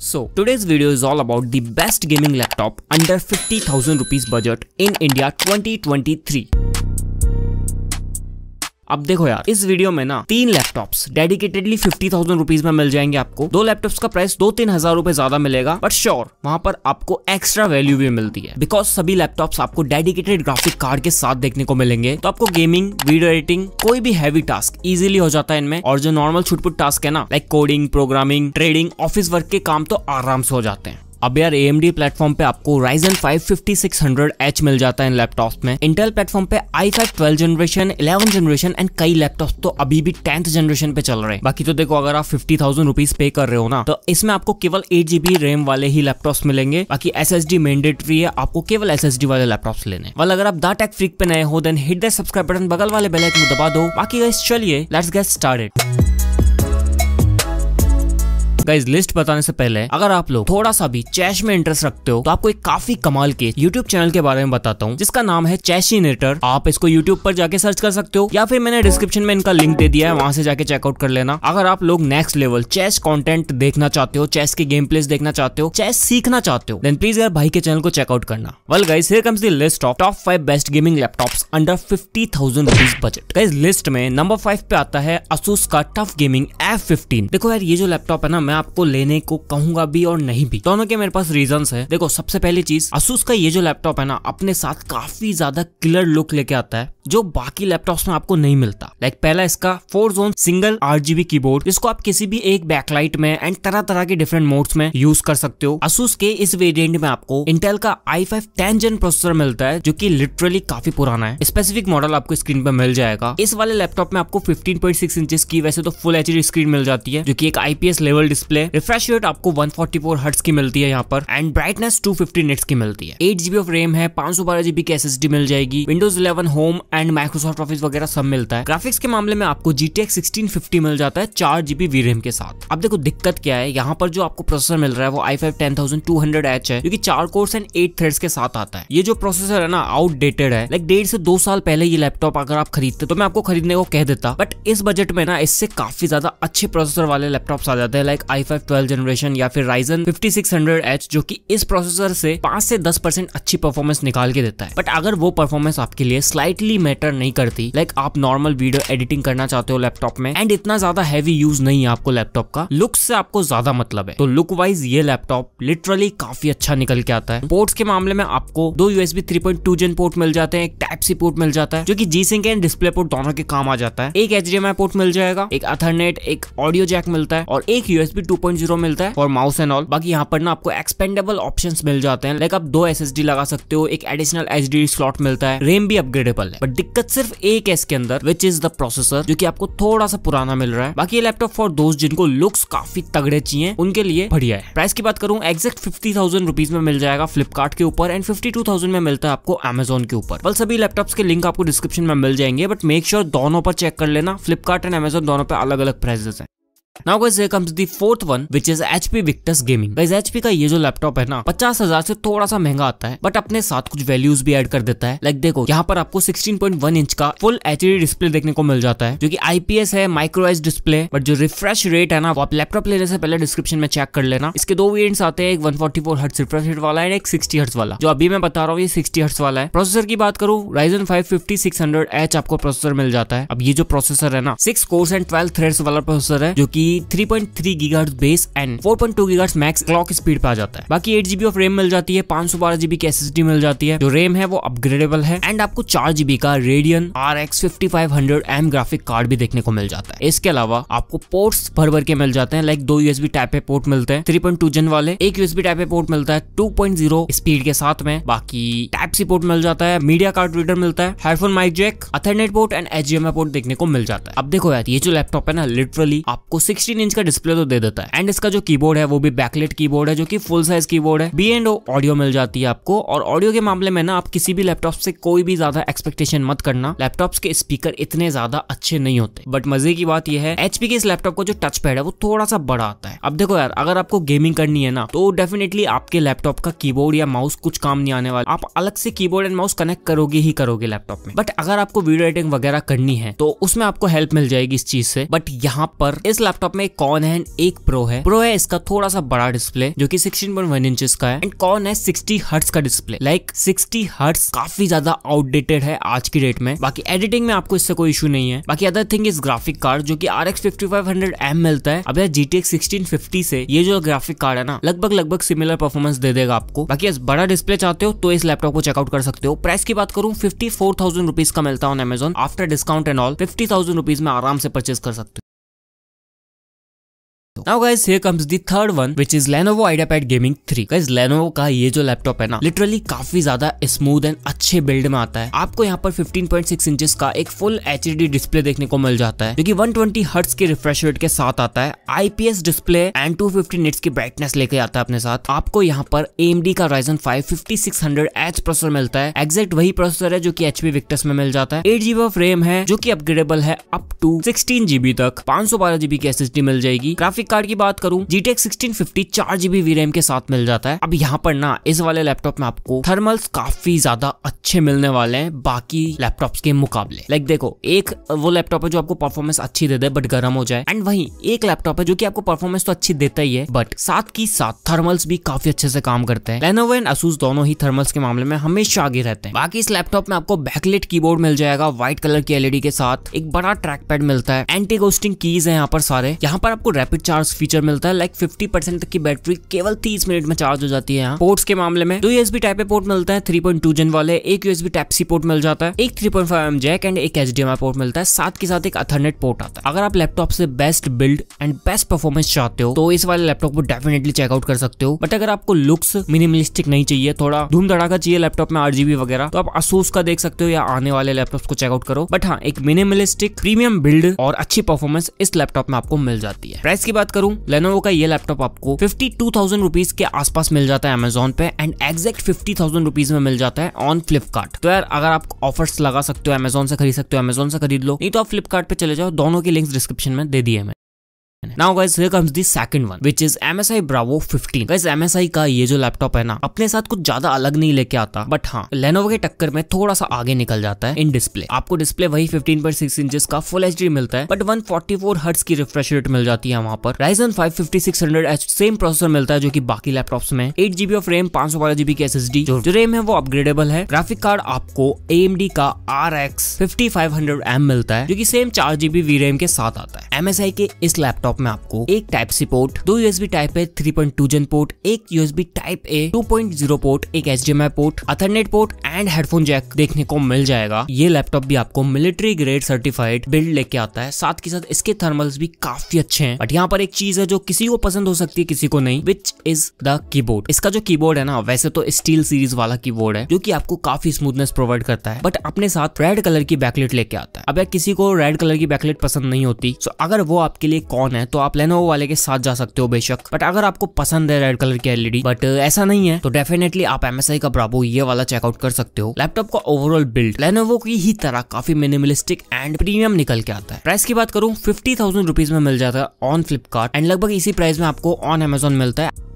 So today's video is all about the best gaming laptop under 50,000 rupees budget in India 2023. अब देखो यार इस video में ना तीन laptops dedicatedly fifty thousand rupees में मिल जाएंगे आपको दो लैपटॉप्स का प्राइस दो तीन हजार रुपए ज्यादा मिलेगा बट श्योर वहां पर आपको एक्स्ट्रा वैल्यू भी मिलती है बिकॉज सभी लैपटॉप्स आपको डेडिकेटेड ग्राफिक कार्ड के साथ देखने को मिलेंगे तो आपको गेमिंग वीडियो एडिटिंग कोई भी हैवी टास्क इजिली हो जाता है इनमें और जो नॉर्मल छुटपुट टास्क है ना like coding programming trading office work के काम तो आराम से हो जाते हैं अब यार ए एम डी प्लेटफॉर्म पे आपको Ryzen five fifty six hundred H मिल जाता है इन लैपटॉप में इंटेल प्लेटफॉर्म पे I five twelve generation eleven generation and कई लैपटॉप तो अभी भी टेंथ जनरेशन पे चल रहे हैं बाकी तो देखो अगर आप फिफ्टी थाउजेंड रुपीज पे कर रहे हो ना तो इसमें आपको केवल एट जीबी रैम वाले ही लैपटॉप मिलेंगे बाकी एस एस डी मैंडेटरी है आपको केवल एस एस डी वाले लैपटॉप लेने वाले अगर आप दा टेक फ्रिक पे नए हो then hit the subscribe button बगल वाले बेलाइट में दबा दो बाकी चलिए let's get started guys list बताने से पहले अगर आप लोग थोड़ा सा भी चैश में इंटरेस्ट रखते हो तो आपको एक काफी कमाल के यूट्यूब चैनल के बारे में बताता हूँ जिसका नाम है चैशिनेटर आप इसको यूट्यूब पर जाके सर्च कर सकते हो या फिर मैंने डिस्क्रिप्शन में इनका लिंक दे दिया है वहां से जाके चेकआउट कर लेना अगर आप लोग नेक्स्ट लेवल चेस कॉन्टेंट देखना चाहते हो चेस के गेम प्लेस देखना चाहते हो चेस सीखना चाहते हो देन प्लीज यार भाई के चैनल को चेकआउट करना well guys here comes the list of top five best gaming laptop under fifty thousand rupees budget guys list में नंबर फाइव पे आता है असूस का टफ गेमिंग एफ फिफ्टीन देखो यार ये जो लैपटॉप है ना मैं आपको लेने को कहूंगा भी और नहीं भी दोनों के मेरे पास रीजन है देखो सबसे पहली चीज असूस का ये जो लैपटॉप है ना अपने साथ काफी ज्यादा क्लियर लुक लेके आता है जो बाकी लैपटॉप्स में आपको नहीं मिलता लाइक पहला इसका four zone single RGB keyboard जिसको आप किसी भी एक बैकलाइट में एंड तरह तरह के डिफरेंट मोड्स में यूज कर सकते हो असूस के इस वेरियंट में आपको इंटेल का I five ten gen processor मिलता है जो की लिटरली काफी पुराना है स्पेसिफिक मॉडल आपको स्क्रीन पर मिल जाएगा इस वाले लैपटॉप में आपको फिफ्टीन पॉइंट सिक्स इंचेस की वैसे तो फुल एच स्क्रीन मिल जाती है जो की एक IPS level display refresh rate आपको वन फोर्टी फोर हर्ट्स की मिलती है यहाँ पर and brightness two fifty nits की मिलती है एट जीबी ऑफ रेम है पांच सौ बारह जीबी की एस मिल जाएगी Windows eleven home and Microsoft Office वगैरह सब मिलता है ग्राफिक्स के मामले में आपको जी टी मिल जाता है चार जीबी वीरेम के साथ अब देखो दिक्कत क्या है यहाँ पर जो आपको प्रोसेसर मिल रहा है वो I five ten thousand two hundred H है जो चार कोर्स एंड एट थ्रेड्स के साथ आता है ये जो प्रोसेसर है ना आउटडेटेड है लाइक डेढ़ से दो साल पहले ये लैपटॉप अगर आप खरीदते तो मैं आपको खरीदने को कह देता बट इस बजट में ना इससे काफी ज्यादा अच्छे प्रोसेसर वाले लैपटॉप आ जाते हैं like I five twelve generation या फिर Ryzen fifty six hundred H जो की इस प्रोसेसर से पांच से दस परसेंट अच्छी परफॉर्मेंस निकाल के देता है बट अगर वो परफॉर्मेंस आपके लिए स्लाइटली मैटर नहीं करती लाइक आप नॉर्मल वीडियो एडिटिंग करना चाहते हो लैपटॉप में एंड इतना ज्यादा हैवी यूज नहीं है आपको लैपटॉप का लुक से आपको ज्यादा मतलब है तो लुक वाइज ये लैपटॉप लिटरली काफी अच्छा निकल के आता है पोर्ट्स के मामले में आपको दो USB three point two gen port मिल जाते हैं एक टाइप सी पोर्ट मिल जाता है जो की G sync and display port दोनों के काम आ जाता है एक एच पोर्ट मिल जाएगा एक अथरनेट एक ऑडियो जैक मिलता है और एक यूएसबी टू पॉइंट जीरो मिलता है और माउस एंड ऑल बाकी यहाँ पर ना आपको एक्सपेंडेबल ऑप्शन मिल जाते हैं लाइक आप दो एस लगा सकते हो एक एडिशनल एच स्लॉट मिलता है रेम भी अपग्रेडेबल है बट बट दिक्कत सिर्फ एक है इसके अंदर विच इज द प्रोसेसर जो की आपको थोड़ा सा पुराना मिल रहा है बाकी ये लैपटॉप फॉर दोस्त जिनको लुक्स काफी तगड़े चाहिए उनके लिए बढ़िया है प्राइस की बात करूं एक्जेक्ट फिफ्टी थाउजेंड रुपीज में मिल जाएगा फ्लिपकार्ट के ऊपर एंड फिफ्टी टू थाउजेंड में मिलता है आपको एमेजोन के ऊपर बल सभी लैपटॉप के लिंक आपको डिस्क्रिप्शन में मिल जाएंगे बट मेक श्योर दोनों पर चेक कर लेना फ्लिपकार्ट एंड एमेजोन दोनों पर अलग अलग प्राइजेस है Now guys here comes the fourth one which is HP Victus Gaming. Guys HP का ये जो लैपटॉप है ना पचास हजार से थोड़ा सा महंगा आता है बट अपने साथ कुछ वैल्यूज भी ऐड कर देता है लाइक like देखो यहाँ पर आपको 16.1 इंच का फुल एच डिस्प्ले देखने को मिल जाता है जो की आईपीएस है माइक्रोवाइज डिस्प्ले बट जो रिफ्रेश रेट है ना वो आप लैपटॉप लेने से पहले डिस्क्रिप्शन में चेक कर लेना इसके दो वेरियंट्स आते हैं एक one forty four hertz refresh rate वाला है एक सिक्सटी हर्ट्स वाला जो अभी मैं बता रहा हूँ ये सिक्सटी हर्ट्स वाला है प्रोसेसर की बात करूँ Ryzen five fifty six hundred H आपको प्रोसेसर मिल जाता है अब ये जो प्रोसेसर है ना six cores and twelve threads वाला प्रोसेसर है जो की की 3.3 point base and four point max clock speed पे आ जाता है बाकी एट जीबी ऑफ रेम मिल जाती है पांच सौ बारह जीबी की एसएसडी मिल जाती है जो रेम है वो अपग्रेडेबल है एंड आपको चार जीबी का Radeon R X fifty five hundred M graphic card भी देखने को मिल जाता है इसके अलावा आपको पोर्ट्स भर भर के मिल जाते हैं लाइक दो यूएसबी टाइप ए पोर्ट मिलते हैं थ्री पॉइंट टू जन वाले एक यूएसबी टाइप ए पोर्ट मिलता है टू पॉइंट जीरो स्पीड के साथ में बाकी टाइप सी पोर्ट मिल जाता है मीडिया कार्ड रीडर मिलता है headphone mic jack ethernet port and H port देखने को मिल जाता है अब देखो यार ये जो लैपटॉप है ना लिटरली आपको सिक्स सिक्सटीन इंच का डिस्प्ले तो दे देता है एंड इसका जो कीबोर्ड है वो भी बैकलेट कीबोर्ड है जो कि फुल साइज कीबोर्ड है बी एंड ओ ऑडियो मिल जाती है आपको और ऑडियो के मामले में ना आप किसी भी लैपटॉप से कोई भी ज्यादा एक्सपेक्टेशन मत करना लैपटॉप्स के स्पीकर इतने ज्यादा अच्छे नहीं होते बट मजे की बात यह है एचपी के इस लैपटॉप का जो टच पैड है वो थोड़ा सा बड़ा आता है अब देखो यार अगर आपको गेमिंग करनी है ना तो डेफिनेटली आपके लैपटॉप का कीबोर्ड या माउस कुछ काम नहीं आने वाला आप अलग से कीबोर्ड एंड माउस कनेक्ट करोगे ही करोगे लैपटॉप में बट अगर आपको वीडियो एडिटिंग वगैरह करनी है तो उसमें आपको हेल्प मिल जाएगी इस चीज से बट यहाँ पर इस लैपटॉप लैपटॉप में कॉन है एक प्रो है प्रो है इसका थोड़ा सा बड़ा डिस्प्ले जो की सिक्सटीन पॉइंट वन इंच का है एंड कॉन है सिक्सटी हर्ट्स का डिस्प्ले लाइक सिक्सटी हर्ट्स काफी ज्यादा आउटडेटेड है आज की डेट में बाकी एडिटिंग में आपको इससे कोई इशू नहीं है बाकी other thing is graphic card जो की R X fifty five hundred M मिलता है अब यार G T X sixteen fifty से ये जो ग्राफिक कार्ड है ना लगभग लगभग सिमिलर परफॉर्मेंस दे देगा आपको बाकी बड़ा डिस्प्ले चाहते हो तो इस लैपटॉप को चेकआउट कर सकते हो प्राइस की बात करूं फिफ्टी फोर थाउजेंड रुपीज का मिलता है on Amazon after discount and all fifty thousand rupees में आराम से परचेज कर सकते हो तो now guys here comes the third one which is Lenovo IdeaPad Gaming 3 guys Lenovo का ये जो लैपटॉप है ना लिटरली काफी ज्यादा स्मूथ एंड अच्छे बिल्ड में आता है आपको यहाँ पर 15.6 इंचेस का एक फुल एच डिस्प्ले देखने को मिल जाता है जो कि 120 ट्वेंटी हर्ट्स के रिफ्रेश रेट के साथ आता है IPS display and two fifty की ब्राइटनेस लेके आता है अपने साथ आपको यहाँ पर डी का Ryzen six hundred H processor मिलता है एक्जेक्ट वही प्रोसेसर है जो की एचपी विक्टस में मिल जाता है एट जीबी ऑफ रेम है जो की अपग्रेडेबल है अप टू सिक्सटीन जीबी तक पांच सौ बारह जीबी की एस मिल जाएगी ग्राफिक कार्ड की बात करूं जी टेक सिक्सटीन फिफ्टी चार जीबी वी रैम के साथ मिल जाता है अब यहाँ पर ना इस वाले लैपटॉप में आपको थर्मल्स काफी ज्यादा अच्छे मिलने वाले हैं बाकी लैपटॉप के मुकाबले लाइक देखो एक वो लैपटॉप है जो आपको परफॉर्मेंस अच्छी दे दे बट गर्म हो जाए एंड वही एक लैपटॉप है जो की आपको परफॉर्मेंस तो अच्छी देता ही है बट साथ ही साथ थर्मल्स भी काफी अच्छे से काम करते हैं लेनोवो एंड असूस दोनों ही थर्मल्स के मामले में हमेशा आगे रहते हैं बाकी इस लैपटॉप में आपको बैकलेट कीबोर्ड मिल जाएगा व्हाइट कलर की एलईडी e के साथ एक बड़ा ट्रैक पैड मिलता है एंटी गोस्टिंग कीज है यहाँ पर सारे यहाँ पर आपको रैपिड चार्ज फीचर मिलता है लाइक फिफ्टी परसेंट तक की बैटरी केवल तीस मिनट में चार्ज हो जाती है पोर्ट्स के मामले में दो यूएसबी टाइप ए पोर्ट मिलता है थ्री पॉइंट टू जन वाले एक यूएसबी टाइप सी पोर्ट मिल जाता है एक three point five M jack and एक H D M I port मिलता है साथ के साथ एक अथरनेट पोर्ट आता है अगर आप लैपटॉप से best build and best performance चाहते हो तो इस वाले लैपटॉप को डेफिनेटली चेकआउट कर सकते हो बट अगर आपको लुक्स मिनिमलिस्टिक नहीं चाहिए थोड़ा धूम धड़ाका चाहिए लैपटॉप में आरजीबी वगैरह तो आप असूस का देख सकते हो या आने वाले लैपटॉप को चेकआउट करो बट हाँ एक मिनिमलिस्टिक प्रीमियम बिल्ड और अच्छी परफॉर्मेंस इस लैपटॉप में आपको मिल जाती है प्राइस की बात करूँ लेनोवो का ये लैपटॉप आपको फिफ्टी टू थाउजेंड रुपीज के आसपास मिल जाता है अमेजोन पे and exact fifty thousand rupees में मिल जाता है ऑन फ्लिपकार्ट तो यार अगर आप ऑफर्स लगा सकते हो अमेजोन से खरीद सकते हो अमेजोन से खरीद लो नहीं तो आप फ्लिपकार्ट पे चले जाओ दोनों की लिंक्स डिस्क्रिप्शन में दे दिए मैं now guys here comes the second one which is MSI Bravo 15 guys MSI का ये जो लैपटॉप है ना अपने साथ कुछ ज्यादा अलग नहीं लेके आता बट हाँ Lenovo के टक्कर में थोड़ा सा आगे निकल जाता है इन डिस्प्ले आपको डिस्प्ले वही 15 पर 6 इंचेस का फुल एच मिलता है बट 144 हर्ट्स की रिफ्रेश रेट मिल जाती है वहां पर Ryzen 5 एच सेम प्रोसेसर मिलता है जो की बाकी लैपटॉप में एट जीबी ऑफ रेम पांच सौ बारह जीबी की डी जो रेम है वो अपग्रेडेबल है ग्राफिक कार्ड आपको ए एम डी का R X fifty five hundred M मिलता है जो की सेम चार जीबी वी रेम के साथ आता है आई के इस लैपटॉप लैपटॉप में आपको एक टाइप सी पोर्ट दो USB type A three point two gen port एक USB type A two point zero port एक H D M I port ethernet port and headphone jack देखने को मिल जाएगा ये लैपटॉप भी आपको मिलिट्री ग्रेड सर्टिफाइड बिल्ड लेके आता है साथ के साथ इसके थर्मल्स भी काफी अच्छे हैं बट यहाँ पर एक चीज है जो किसी को पसंद हो सकती है किसी को नहीं विच इज द कीबोर्ड इसका जो कीबोर्ड है ना वैसे तो स्टील सीरीज वाला कीबोर्ड है जो की आपको काफी स्मूथनेस प्रोवाइड करता है बट अपने साथ रेड कलर की बैकलेट लेके आता है अब किसी को रेड कलर की बैकलेट पसंद नहीं होती सो अगर वो आपके लिए कौन है है तो आप लेनोवो वाले के साथ जा सकते हो बेशक बट अगर आपको पसंद है रेड कलर की एलईडी बट ऐसा नहीं है तो डेफिनेटली आप एमएसआई का ब्राबो ये वाला चेकआउट कर सकते हो लैपटॉप का ओवरऑल बिल्ड लेनोवो की ही तरह काफी मिनिमलिस्टिक एंड प्रीमियम निकल के आता है प्राइस की बात करूँ फिफ्टी थाउजेंड रुपीज में मिल जाता है ऑन फ्लिपकार्ट एंड लगभग इसी प्राइस में आपको ऑन एमेजॉन मिलता है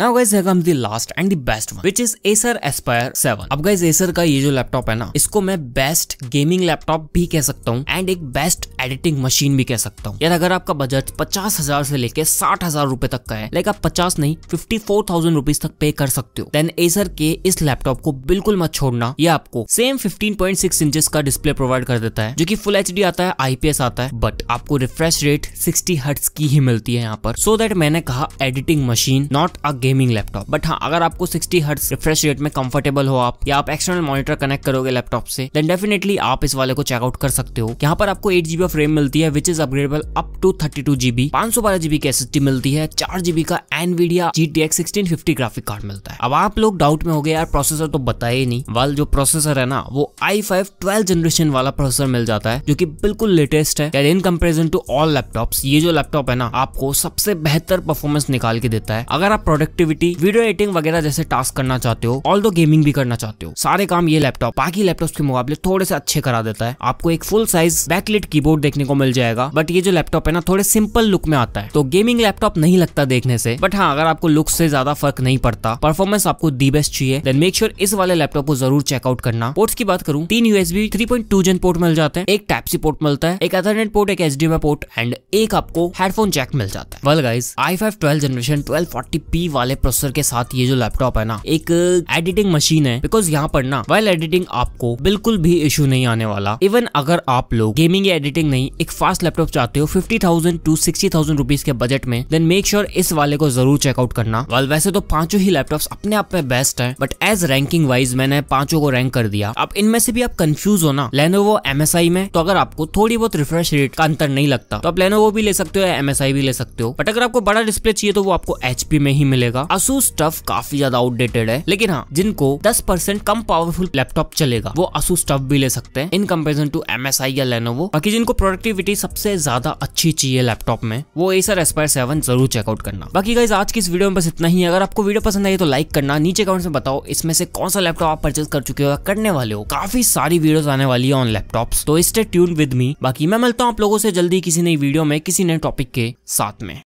Now guys here comes the last and the best one which is Acer Aspire अब guys Acer का ये जो लैपटॉप है ना इसको मैं बेस्ट गेमिंग लैपटॉप भी कह सकता हूँ एंड एक बेस्ट एडिटिंग मशीन भी कह सकता हूँ अगर आपका बजट पचास हजार से लेकर साठ हजार रूपए तक का है लाइक आप पचास नहीं फिफ्टी फोर थाउजेंड रुपीज तक पे कर सकते हो देन एसर के इस लैपटॉप को बिल्कुल मत छोड़ना ये आपको same fifteen point six inches का डिस्प्ले प्रोवाइड कर देता है जो की फुल एच डी आता है आईपीएस आता है बट आपको रिफ्रेश रेट सिक्सटी हर्ट की ही मिलती है यहाँ पर सो so दैट मैंने कहा editing machine not a gaming laptop but हाँ अगर आपको सिक्सटी हर्ट रिफ्रेश रेट में कंफर्टेबल हो आप या आप एक्सटर्नल मॉनिटर कनेक्ट करोगे लैपटॉप से देन डेफिनेटली आप इस वाले को चेकआउट कर सकते हो यहाँ पर आपको एट जीबी ऑफ रेम मिलती है which is upgradable up to thirty two GB पांच सौ बारह जीबी की एस मिलती है चार जीबी का Nvidia G T X sixteen fifty graphic card मिलता है अब आप लोग डाउट में हो गए यार प्रोसेसर तो बताए नहीं वाल जो प्रोसेसर है ना वो आई फाइव ट्वेल्व जनरेशन वाला प्रोसेसर मिल जाता है जो की बिल्कुल लेटेस्ट है in comparison to all laptop ये जो लैपटॉप है ना आपको सबसे बेहतर परफॉर्मेंस निकाल के देता है अगर आप प्रोडक्ट प्रोडक्टिविटी वीडियो एडिटिंग वगैरह जैसे टास्क करना चाहते हो ऑल दो गेमिंग भी करना चाहते हो सारे काम ये लैपटॉप बाकी लैपटॉप के मुकाबले थोड़े से अच्छे करा देता है आपको एक फुल साइज बैकलिट कीबोर्ड देखने को मिल जाएगा बट ये जो लैपटॉप है ना थोड़े सिंपल लुक में आता है तो गेमिंग लैपटॉप नहीं लगता देखने से बट हाँ अगर आपको लुक से ज्यादा फर्क नहीं पड़ता परफॉर्मेंस आपको दी बेस्ट चाहिए देन मेक श्योर इस वाले लैपटॉप को जरूर चेकआउट करना पोर्ट्स की बात करूं तीन USB three point two gen port मिल जाते हैं एक टैपसी पोर्ट मिलता है एक अथरनेट पोर्ट एक एच पोर्ट एंड एक आपको हेडफोन जैक मिल जाता है well guys I five twelve generation twelve forty P वाले वाले प्रोसेसर के साथ ये जो लैपटॉप है ना एक एडिटिंग uh, मशीन है बिकॉज यहाँ पर ना वाइल एडिटिंग आपको बिल्कुल भी इश्यू नहीं आने वाला इवन अगर आप लोग गेमिंग या एडिटिंग नहीं एक फास्ट लैपटॉप चाहते हो fifty thousand to sixty thousand rupees के बजट में देन मेक श्योर इस वाले को जरूर चेकआउट करना वाल वैसे तो पांचों ही लैपटॉप अपने आप में बेस्ट है बट एज रैंकिंग वाइज मैंने पांचों को रैंक कर दिया अब इनमें से भी आप कंफ्यूज हो ना लेनोवो एमएसआई में तो अगर आपको थोड़ी बहुत रिफ्रेश रेट का अंतर नहीं लगता तो आप लेनोवो भी ले सकते हो या एमएसआई भी ले सकते हो बट अगर आपको बड़ा डिस्प्ले चाहिए तो वो आपको एचपी में ही मिलेगा जाएगा असूस टफ काफी ज्यादा आउटडेटेड है लेकिन हाँ जिनको 10 परसेंट कम पावरफुल लैपटॉप चलेगा वो असूस टफ भी ले सकते हैं in comparison to M S I या लेनोवो बाकी जिनको प्रोडक्टिविटी सबसे ज्यादा अच्छी चाहिए लैपटॉप में वो एसर एस्पायर सेवन जरूर चेकआउट करना बाकी गाइज आज की इस वीडियो में बस इतना ही अगर आपको वीडियो पसंद आई तो लाइक करना नीचे कमेंट्स में बताओ इसमें से कौन सा लैपटॉप आप परचेज कर चुके हो करने वाले हो काफी सारी वीडियोस आने वाली है ऑन लैपटॉप्स तो स्टे ट्यून विद मी बाकी मैं मिलता हूँ आप लोगों से जल्दी किसी नई वीडियो में किसी नए टॉपिक के साथ में